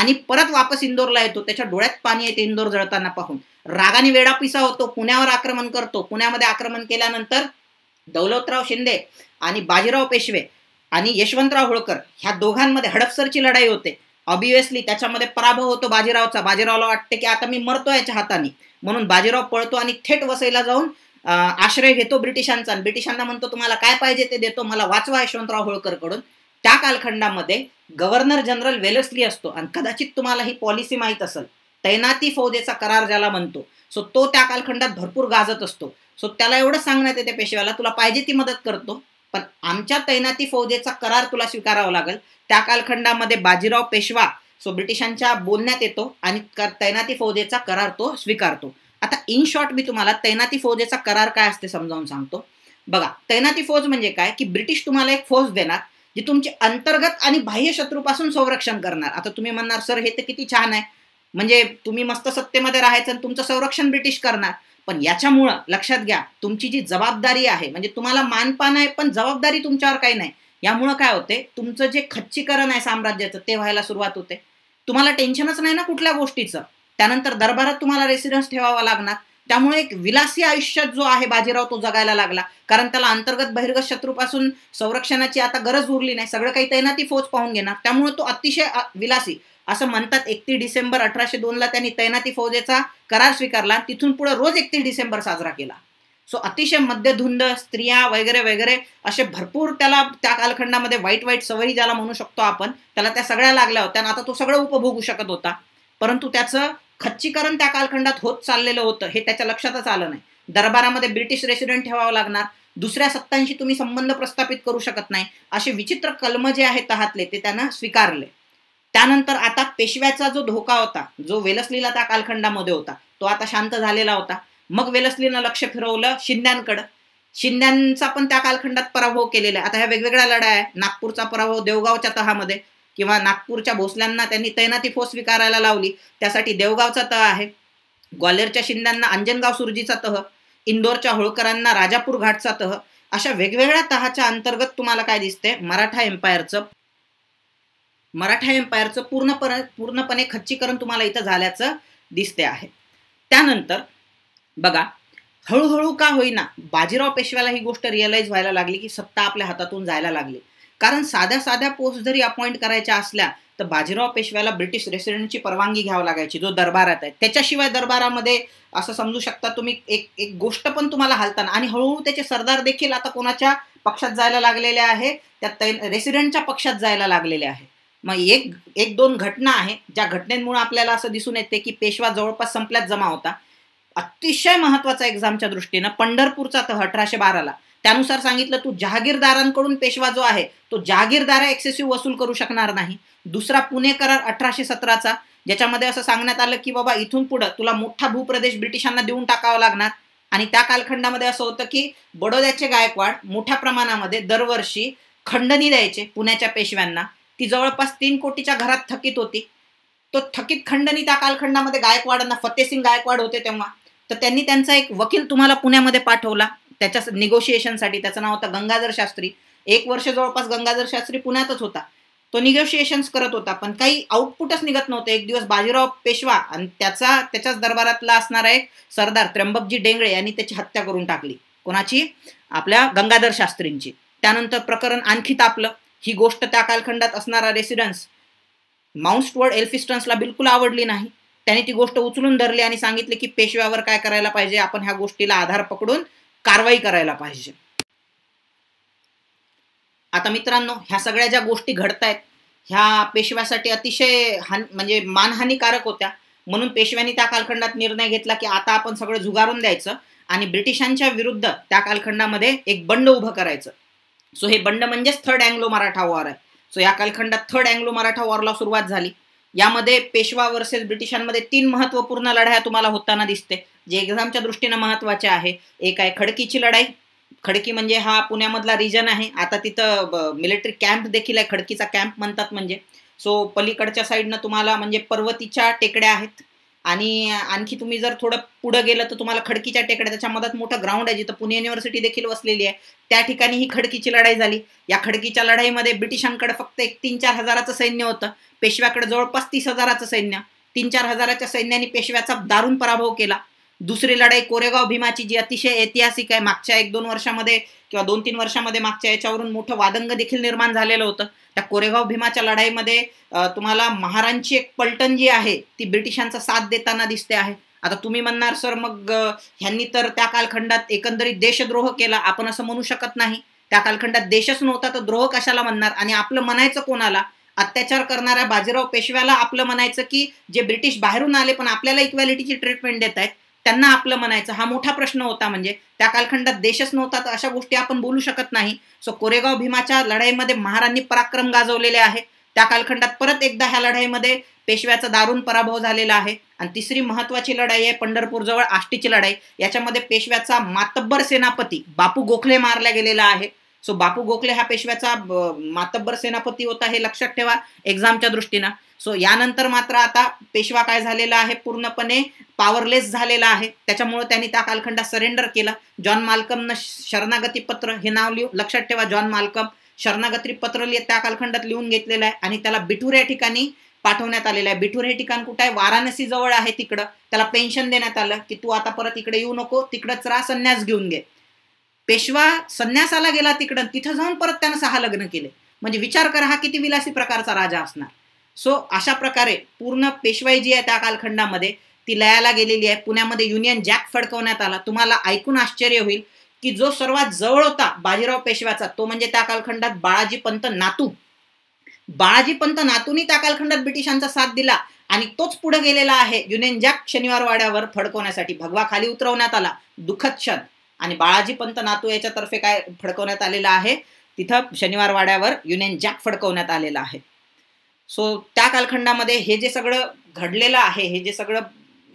आणि परत वापस इंदोरला येतो त्याच्या डोळ्यात पाणी येते इंदोर जळताना पाहून रागाने वेडापिसा होतो पुण्यावर आक्रमण करतो पुण्यामध्ये आक्रमण केल्यानंतर दौलतराव शिंदे आणि बाजीराव पेशवे आणि यशवंतराव होळकर ह्या दोघांमध्ये हडपसरची लढाई होते ऑबियसली त्याच्यामध्ये पराभव होतो बाजीरावचा बाजीरावला वाटते की आता मी मरतो याच्या हाताने म्हणून बाजीराव पळतो आणि थेट वसईला जाऊन आश्रय घेतो ब्रिटिशांचा आणि ब्रिटिशांना म्हणतो तुम्हाला काय पाहिजे ते देतो मला वाचवा यशवंतराव होळकरकडून त्या कालखंडामध्ये गव्हर्नर जनरल वेलसली असतो आणि कदाचित तुम्हाला ही पॉलिसी माहीत असेल तैनाती फौजेचा करार ज्याला म्हणतो सो तो त्या कालखंडात भरपूर गाजत असतो सो त्याला एवढं सांगण्यात येते पेशव्याला तुला पाहिजे ती मदत करतो पण आमच्या तैनाती फौजेचा करार तुला स्वीकारावा लागेल त्या कालखंडामध्ये बाजीराव पेशवा सो ब्रिटिशांच्या बोलण्यात येतो आणि तैनाती फौजेचा करार तो स्वीकारतो आता इन शॉर्ट मी तुम्हाला तैनाती फौजेचा करार काय असते समजावून सांगतो बघा तैनाती फौज म्हणजे काय की ब्रिटिश तुम्हाला एक फौज देणार जी तुमची अंतर्गत आणि बाह्य शत्रूपासून संरक्षण करणार आता तुम्ही म्हणणार सर हे तर किती छान आहे म्हणजे तुम्ही मस्त सत्तेमध्ये राहायचं आणि तुमचं संरक्षण ब्रिटिश करणार पण याच्यामुळं लक्षात घ्या तुमची जी जबाबदारी आहे म्हणजे तुम्हाला मानपान आहे पण जबाबदारी तुमच्यावर काही नाही यामुळं काय होते तुमचं जे खच्चीकरण आहे साम्राज्याचं ते व्हायला सुरुवात होते तुम्हाला टेन्शनच नाही ना कुठल्या गोष्टीचं त्यानंतर दरबारात तुम्हाला रेसिडन्स ठेवावा लागणार त्यामुळे एक विलासी आयुष्यात जो आहे बाजीराव तो जगायला लागला कारण त्याला अंतर्गत बहिर्गत शत्रूपासून संरक्षणाची आता गरज उरली नाही सगळं काही तैनाती फौज पाहून घेणार त्यामुळे तो अतिशय विलासी असं म्हणतात एकतीस डिसेंबर अठराशे ला त्यांनी तैनाती फौजेचा करार स्वीकारला तिथून पुढे रोज एकतीस डिसेंबर साजरा केला सो अतिशय मध्यधुंद स्त्रिया वगैरे वगैरे असे भरपूर त्याला त्या कालखंडामध्ये वाईट वाईट सवयी ज्याला म्हणू शकतो आपण त्याला त्या सगळ्या लागल्या होत्या आता तो सगळं उपभोगू शकत होता परंतु त्याचं खच्चीकरण त्या कालखंडात होत चाललेलं होतं हे त्याच्या लक्षातच आलं नाही दरबारामध्ये ब्रिटिश रेसिडेंट ठेवावं लागणार दुसऱ्या सत्तांशी तुम्ही संबंध प्रस्थापित करू शकत नाही असे विचित्र कलम जे आहेत तहातले ते त्यांना स्वीकारले त्यानंतर आता पेशव्याचा जो धोका होता जो वेलसलीला त्या कालखंडामध्ये होता तो आता शांत झालेला होता मग वेलसलीनं लक्ष फिरवलं शिंद्यांकडं शिंद्यांचा पण त्या कालखंडात पराभव केलेला आहे आता ह्या वेगवेगळ्या लढाया आहे नागपूरचा पराभव देवगावच्या तहामध्ये किंवा नागपूरच्या भोसल्यांना त्यांनी तैनाती फोस स्वीकारायला लावली त्यासाठी देवगावचा तह आहे ग्वाल्हेरच्या शिंद्यांना अंजनगाव सुरजीचा तह इंदोरच्या होळकरांना राजापूर घाटचा तह अशा वेगवेगळ्या तहाच्या अंतर्गत तुम्हाला काय दिसते मराठा एम्पायरचं मराठा एम्पायरचं पूर्णपणे पूर्णपणे खच्चीकरण तुम्हाला इथं झाल्याचं दिसते आहे त्यानंतर बघा हळूहळू का होईना बाजीराव पेशव्याला ही गोष्ट रिअलाईज व्हायला लागली की सत्ता आपल्या हातातून जायला लागली कारण साध्या साध्या पोस्ट जरी अपॉइंट करायच्या असल्या तर बाजीराव पेशव्याला ब्रिटिश रेसिडेंटची परवानगी घ्यावी लागायची जो दरबारात आहे त्याच्याशिवाय दरबारामध्ये असं समजू शकता तुम्ही एक एक गोष्ट पण तुम्हाला हलताना आणि हळूहळू त्याचे सरदार देखील आता कोणाच्या पक्षात जायला लागलेले आहे त्या रेसिडेंटच्या पक्षात जायला लागलेले आहे मग एक एक दोन घटना आहे ज्या घटनेमुळे आपल्याला असं दिसून येते की पेशवा जवळपास संपल्यात जमा होता अतिशय महत्वाचा एक्झामच्या दृष्टीनं पंढरपूरचा तह अठराशे बाराला त्यानुसार सांगितलं तू जहागीरदारांकडून पेशवा जो आहे तो जहागीरदार एक्सेसिव्ह वसूल करू शकणार नाही दुसरा पुणे करार अठराशे सतराचा ज्याच्यामध्ये असं सांगण्यात आलं की बाबा इथून पुढं तुला मोठा भूप्रदेश ब्रिटिशांना देऊन टाकावा लागणार आणि त्या कालखंडामध्ये असं होतं की बडोद्याचे गायकवाड मोठ्या प्रमाणामध्ये दरवर्षी खंडणी द्यायचे पुण्याच्या पेशव्यांना ती जवळपास तीन कोटीच्या घरात थकीत होती तो थकीत खंडनी त्या कालखंडामध्ये गायकवाडांना फतेसिंग गायकवाड होते तेव्हा तर त्यांनी त्यांचा एक वकील तुम्हाला पुण्यामध्ये पाठवला त्याच्या निगोशिएशनसाठी त्याचं नाव होतं गंगाधर शास्त्री एक वर्ष जवळपास गंगाधर शास्त्री पुण्यातच होता तो निगोशिएशन्स करत होता पण काही आउटपुटच निघत नव्हते एक दिवस बाजीराव पेशवा आणि त्याचा त्याच्याच दरबारातला असणारा एक सरदार त्र्यंबकजी डेंगळे यांनी त्याची हत्या करून टाकली कोणाची आपल्या गंगाधर शास्त्रींची त्यानंतर प्रकरण आणखी तापलं ही गोष्ट त्या कालखंडात असणारा रेसिडन्स एल्फिस्टन्स एल्फिस्टन्सला बिलकुल आवडली नाही त्याने ती गोष्ट उचलून धरली आणि सांगितले की पेशव्यावर काय करायला पाहिजे आपण ह्या गोष्टीला आधार पकडून कारवाई करायला पाहिजे आता मित्रांनो ह्या सगळ्या ज्या गोष्टी घडतायत ह्या पेशव्यासाठी अतिशय हान म्हणजे मानहानीकारक होत्या म्हणून पेशव्यांनी त्या कालखंडात निर्णय घेतला की आता आपण सगळं झुगारून द्यायचं आणि ब्रिटिशांच्या विरुद्ध त्या कालखंडामध्ये एक बंड उभं करायचं सो हे बंड म्हणजेच थर्ड अँग्लो मराठा वॉर आहे सो या कालखंडात थर्ड अँग्लो मराठा वॉरला सुरुवात झाली यामध्ये पेशवा वर्सेस ब्रिटिशांमध्ये तीन महत्त्वपूर्ण लढाया तुम्हाला होताना दिसते जे एक्झामच्या दृष्टीनं महत्त्वाच्या आहे एक आहे खडकीची लढाई खडकी म्हणजे हा पुण्यामधला रिजन आहे आता तिथं मिलिटरी कॅम्प देखील आहे खडकीचा कॅम्प म्हणतात म्हणजे सो पलीकडच्या साईडनं तुम्हाला म्हणजे पर्वतीच्या टेकड्या आहेत आणि आणखी तुम्ही जर थोडं पुढं गेलं तर तुम्हाला खडकीच्या टेकड्या त्याच्या मधात मोठं ग्राउंड आहे जिथं पुणे युनिव्हर्सिटी देखील वसलेली आहे त्या ठिकाणी ही खडकीची लढाई झाली या खडकीच्या लढाईमध्ये ब्रिटिशांकडे फक्त एक तीन चार हजाराचं सैन्य होतं पेशव्याकडे जवळपास तीस हजाराचं सैन्य तीन चार हजाराच्या सैन्याने पेशव्याचा दारुण पराभव केला दुसरी लढाई कोरेगाव भीमाची जी अतिशय ऐतिहासिक आहे मागच्या एक दोन वर्षामध्ये किंवा दोन तीन वर्षामध्ये मागच्या याच्यावरून मोठं वादंग देखील निर्माण झालेलं होतं त्या कोरेगाव भीमाच्या लढाईमध्ये तुम्हाला महारांची एक पलटण जी आहे ती ब्रिटिशांचा साथ देताना दिसते आहे आता तुम्ही म्हणणार सर मग ह्यांनी तर त्या कालखंडात एकंदरीत देशद्रोह केला आपण असं म्हणू शकत नाही त्या कालखंडात देशच नव्हता तर द्रोह कशाला म्हणणार आणि आपलं म्हणायचं कोणाला अत्याचार करणाऱ्या बाजीराव पेशव्याला आपलं म्हणायचं की जे ब्रिटिश बाहेरून आले पण आपल्याला इक्वॅलिटीची ट्रीटमेंट देत आहेत त्यांना आपलं म्हणायचं हा मोठा प्रश्न होता म्हणजे त्या कालखंडात देशच नव्हता तर अशा गोष्टी आपण बोलू शकत नाही सो कोरेगाव भीमाच्या लढाईमध्ये महारांनी पराक्रम गाजवलेले आहे त्या कालखंडात परत एकदा ह्या लढाईमध्ये पेशव्याचा दारुण पराभव झालेला आहे आणि तिसरी महत्वाची लढाई आहे पंढरपूरजवळ आष्टीची लढाई याच्यामध्ये पेशव्याचा मातब्बर सेनापती बापू गोखले मारला गेलेला आहे सो बापू गोखले हा पेशव्याचा मातब्बर सेनापती होता हे लक्षात ठेवा एक्झामच्या दृष्टीनं सो यानंतर मात्र आता पेशवा काय झालेला आहे पूर्णपणे पॉवरलेस झालेला आहे त्याच्यामुळे त्यांनी त्या कालखंडात सरेंडर केला जॉन मालकमनं शरणागती पत्र हे नाव लिहून लक्षात ठेवा जॉन मालकम शरणागती पत्र त्या कालखंडात लिहून घेतलेलं आहे आणि त्याला बिठूर या ठिकाणी पाठवण्यात आलेलं आहे बिठूर हे ठिकाण कुठं आहे वाराणसी जवळ आहे तिकडं त्याला पेन्शन देण्यात आलं की तू आता परत इकडे येऊ नको तिकडच त्रास संन्यास घेऊन घे पेशवा संन्यासाला गेला तिकडं तिथं जाऊन परत त्यानं सहा लग्न केले म्हणजे विचार करा हा किती विलासी प्रकारचा राजा असणार सो अशा प्रकारे पूर्ण पेशवाई जी आहे त्या कालखंडामध्ये ती लयाला गेलेली आहे पुण्यामध्ये युनियन जॅक फडकवण्यात आला तुम्हाला ऐकून आश्चर्य होईल की जो सर्वात जवळ होता बाजीराव पेशव्याचा तो म्हणजे त्या कालखंडात बाळाजी पंत नातू बाळाजी पंत नातूनी त्या कालखंडात ब्रिटिशांचा साथ दिला आणि तोच पुढे गेलेला आहे युनियन जॅक शनिवार वाड्यावर फडकवण्यासाठी भगवा खाली उतरवण्यात आला दुःखद क्षण आणि बाळाजी पंत नातू याच्यातर्फे काय फडकवण्यात आलेलं आहे तिथं शनिवार वाड्यावर युनियन जॅक फडकवण्यात आलेला आहे सो त्या कालखंडामध्ये हे जे सगळं घडलेलं आहे हे जे सगळं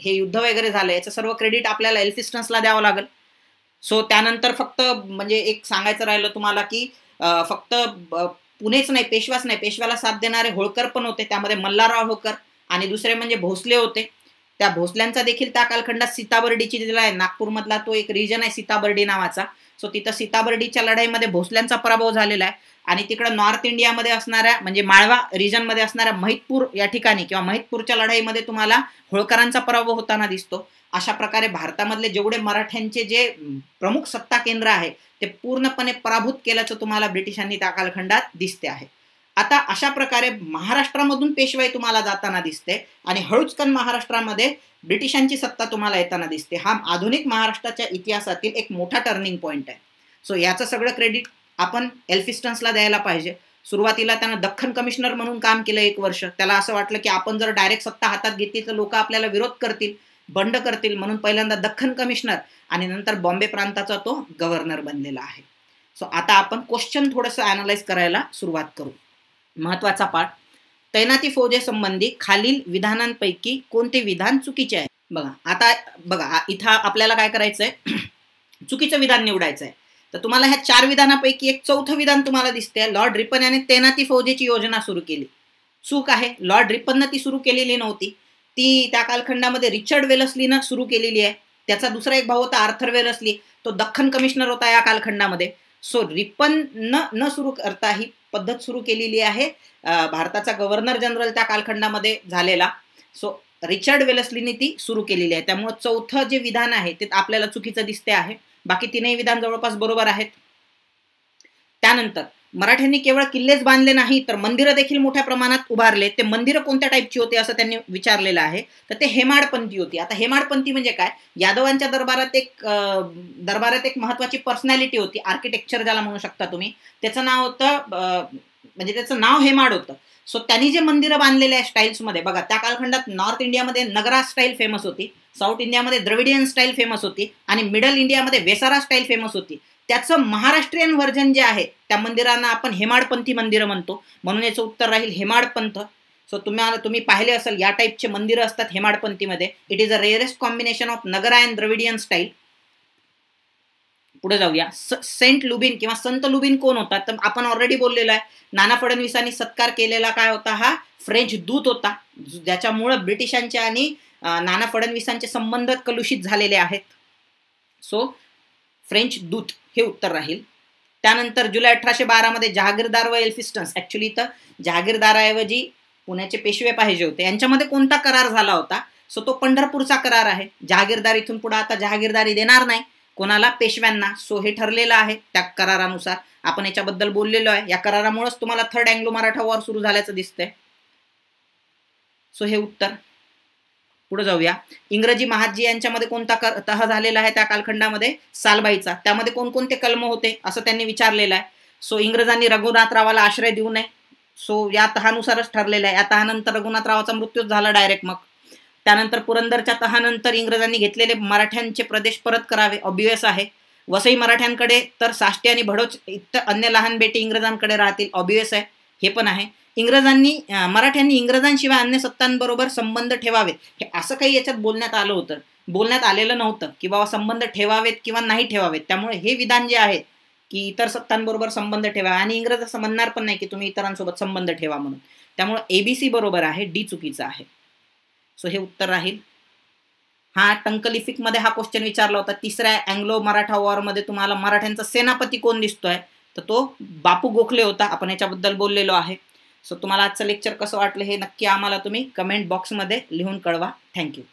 हे युद्ध वगैरे झालं याचं सर्व क्रेडिट आपल्याला एल्फिस्टन्सला द्यावं लागेल सो त्यानंतर फक्त म्हणजे एक सांगायचं राहिलं तुम्हाला की फक्त पुणेच नाही पेशवाच नाही पेशव्याला साथ देणारे होळकर पण होते त्यामध्ये मल्हारराव होळकर आणि दुसरे म्हणजे भोसले होते त्या भोसल्यांचा देखील त्या कालखंडात सीताबर्डीची जिल्हा आहे नागपूरमधला तो एक रिजन आहे सीताबर्डी नावाचा सो तिथं सीताबर्डीच्या लढाईमध्ये भोसल्यांचा पराभव झालेला आहे आणि तिकडं नॉर्थ इंडियामध्ये असणाऱ्या म्हणजे माळवा रिजनमध्ये असणाऱ्या महितपूर या ठिकाणी किंवा महितपूरच्या लढाईमध्ये तुम्हाला होळकरांचा पराभव होताना दिसतो अशा प्रकारे भारतामधले जेवढे मराठ्यांचे जे प्रमुख सत्ता केंद्र आहे ते पूर्णपणे पराभूत केल्याचं तुम्हाला ब्रिटिशांनी त्या कालखंडात दिसते आहे आता अशा प्रकारे महाराष्ट्रामधून पेशवाई तुम्हाला जाताना दिसते आणि हळूचकन महाराष्ट्रामध्ये ब्रिटिशांची सत्ता तुम्हाला येताना दिसते हा आधुनिक महाराष्ट्राच्या इतिहासातील एक मोठा टर्निंग पॉईंट आहे सो याचं सगळं क्रेडिट आपण एल्फिस्टन्सला द्यायला पाहिजे सुरुवातीला त्यानं दख्खन कमिशनर म्हणून काम केलं एक वर्ष त्याला असं वाटलं की आपण जर डायरेक्ट सत्ता हातात घेतली तर लोक आपल्याला विरोध करतील बंड करतील म्हणून पहिल्यांदा दख्खन कमिशनर आणि नंतर बॉम्बे प्रांताचा तो गव्हर्नर बनलेला आहे सो आता आपण क्वेश्चन थोडंसं अनालाइज करायला सुरुवात करू महत्वाचा पाठ तैनाती फौजे संबंधी खालील विधानांपैकी कोणते विधान चुकीचे आहे बघा आता बघा इथं आपल्याला काय करायचंय चुकीचं विधान निवडायचं आहे तर तुम्हाला ह्या चार विधानापैकी एक चौथं विधान तुम्हाला दिसते लॉर्ड रिपन याने तैनाती फौजेची योजना सुरू केली चूक आहे लॉर्ड रिपननं ती सुरू केलेली नव्हती ती त्या कालखंडामध्ये रिचर्ड वेलसलीनं सुरू केलेली आहे त्याचा दुसरा एक भाऊ होता आर्थर वेलसली तो दख्खन कमिशनर होता या कालखंडामध्ये सो रिपन न न सुरू करता ही पद्धत सुरू केलेली आहे भारताचा गव्हर्नर जनरल त्या कालखंडामध्ये झालेला सो रिचर्ड वेलसलीने ती सुरू केलेली आहे त्यामुळं चौथं जे विधान आहे ते आपल्याला चुकीचं दिसते आहे बाकी तीनही विधान जवळपास बरोबर आहेत त्यानंतर मराठ्यांनी केवळ किल्लेच बांधले नाही तर मंदिरं देखील मोठ्या प्रमाणात उभारले ते मंदिरं कोणत्या टाईपची होती असं त्यांनी विचारलेलं आहे तर ते हेमाडपंथी होती आता हेमाडपंथी म्हणजे काय यादवांच्या दरबारात एक दरबारात एक महत्वाची पर्सनॅलिटी होती आर्किटेक्चर ज्याला म्हणू शकता तुम्ही त्याचं नाव होतं म्हणजे त्याचं नाव हेमाड होतं सो त्यांनी जे मंदिरं बांधलेले आहे स्टाईल्समध्ये बघा त्या कालखंडात नॉर्थ इंडियामध्ये नगरा स्टाईल फेमस होती साऊथ इंडियामध्ये द्रविडियन स्टाईल फेमस होती आणि मिडल इंडियामध्ये वेसारा स्टाईल फेमस होती त्याचं महाराष्ट्रीयन व्हर्जन जे आहे त्या मंदिरांना आपण हेमाडपंथी मंदिरं म्हणतो म्हणून याचं उत्तर राहील हेमाडपंथ सो तुम्हाला तुम्ही पाहिले असेल या टाईपचे मंदिरं असतात हेमाडपंथीमध्ये it is a rarest combination of Nagara and Dravidian style पुढे जाऊया सेंट लुबिन किंवा संत लुबिन कोण होता तर आपण ऑलरेडी बोललेलो आहे नाना फडणवीसांनी सत्कार केलेला काय होता हा फ्रेंच दूत होता ज्याच्यामुळं ब्रिटिशांचे आणि नाना फडणवीसांचे संबंध कलुषित झालेले आहेत सो फ्रेंच दूत हे उत्तर राहील त्यानंतर जुलै अठराशे मध्ये जहागीरदार व एल्फिस्टन्स ऍक्च्युली तर जहागीरदाराऐवजी पुण्याचे पेशवे पाहिजे होते यांच्यामध्ये कोणता करार झाला होता सो तो पंढरपूरचा करार आहे जहागीरदार इथून पुढे आता जहागीरदारी देणार नाही कोणाला पेशव्यांना सो हे ठरलेलं आहे त्या करारानुसार आपण याच्याबद्दल बोललेलो आहे या करारामुळेच तुम्हाला थर्ड अँग्लो मराठा वॉर सुरू झाल्याचं दिसतंय सो हे उत्तर पुढे जाऊया इंग्रजी महाजी यांच्यामध्ये कोणता कर तह झालेला आहे त्या कालखंडामध्ये सालबाईचा त्यामध्ये कोणकोणते कलम होते असं त्यांनी विचारलेलं आहे सो इंग्रजांनी रघुनाथरावाला आश्रय देऊ नये सो या तहानुसारच ठरलेला आहे या तहानंतर रघुनाथरावाचा मृत्यूच झाला डायरेक्ट मग त्यानंतर पुरंदरच्या तहानंतर इंग्रजांनी घेतलेले मराठ्यांचे प्रदेश परत करावे ऑबियस आहे वसई मराठ्यांकडे तर साष्टी आणि भडोच इतर अन्य लहान बेटी इंग्रजांकडे राहतील ऑबियस आहे हे पण आहे इंग्रजांनी मराठ्यांनी इंग्रजांशिवाय अन्य सत्तांबरोबर संबंध ठेवावेत हे असं काही याच्यात बोलण्यात आलं होतं बोलण्यात आलेलं नव्हतं की बाबा संबंध ठेवावेत किंवा नाही ठेवावेत त्यामुळे हे विधान जे आहे की इतर सत्तांबरोबर संबंध ठेवा आणि इंग्रज असं म्हणणार पण नाही की तुम्ही इतरांसोबत संबंध ठेवा म्हणून त्यामुळे एबीसी बरोबर आहे डी चुकीचं आहे सो हे उत्तर राहील हा मध्ये हा क्वेश्चन विचारला होता तिसऱ्या अँग्लो मराठा वॉरमध्ये तुम्हाला मराठ्यांचा सेनापती कोण दिसतोय तर तो बापू गोखले होता आपण याच्याबद्दल बोललेलो आहे सो तुम्हाला आजचं लेक्चर कसं वाटलं हे नक्की आम्हाला तुम्ही कमेंट बॉक्समध्ये लिहून कळवा थँक्यू